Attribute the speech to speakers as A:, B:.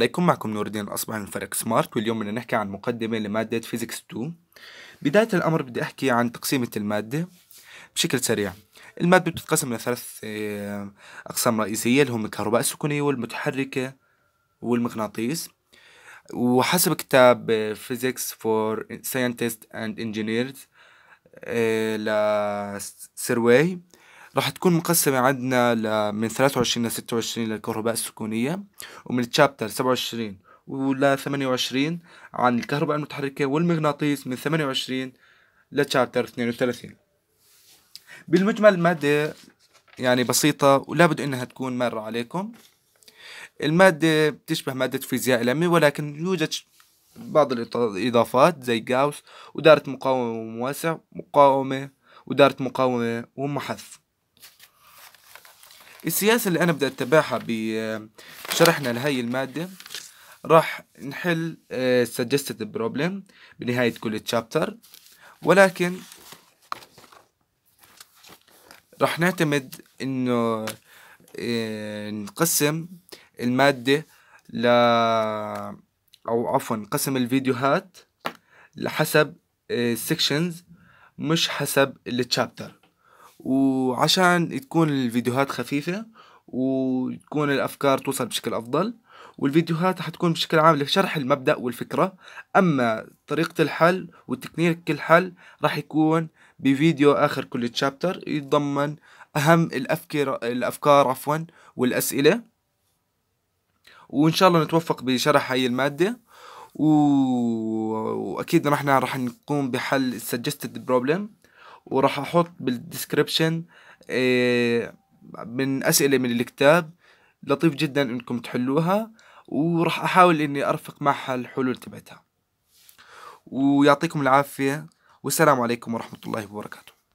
A: عليكم معكم نور الدين الأصبح من فريق سمارت واليوم بدنا نحكي عن مقدمة لمادة فيزيكس 2 بداية الأمر بدي أحكي عن تقسيمة المادة بشكل سريع المادة بتتقسم لثلاث آه، أقسام رئيسية اللي هم الكهرباء السكونية والمتحركة والمغناطيس وحسب كتاب فيزيكس فور ساينتست اند انجينيرز لسيرواي راح تكون مقسمة عندنا من 23 ل 26 للكهرباء السكونية ومن تشابتر 27 ولا 28 عن الكهرباء المتحركة والمغناطيس من 28 لتشابتر 32 بالمجمل المادة يعني بسيطة ولا بد إنها تكون مرة عليكم المادة بتشبه مادة فيزياء العلمي ولكن يوجد بعض الإضافات زي جاوس ودارة مقاومة ومواسع مقاومة ودارة مقاومة ومحث السياسة اللي أنا بدي أتبعها بشرحنا لهي المادة راح نحل آه، suggested problem بنهاية كل تشابتر ولكن راح نعتمد إنه آه، نقسم المادة ل أو عفوا نقسم الفيديوهات لحسب آه، sections مش حسب التشابتر وعشان تكون الفيديوهات خفيفة وتكون الأفكار توصل بشكل أفضل والفيديوهات حتكون بشكل عام لشرح المبدأ والفكرة أما طريقة الحل وتكنيك الحل راح يكون بفيديو آخر كل تشابتر يتضمن أهم الأفكار, الأفكار عفوا والأسئلة وإن شاء الله نتوفق بشرح هاي المادة و... وأكيد نحن راح نقوم بحل suggested problem وراح احط بالديسكربشن آه، من اسئله من الكتاب لطيف جدا انكم تحلوها وراح احاول اني ارفق معها الحلول تبعتها ويعطيكم العافيه والسلام عليكم ورحمه الله وبركاته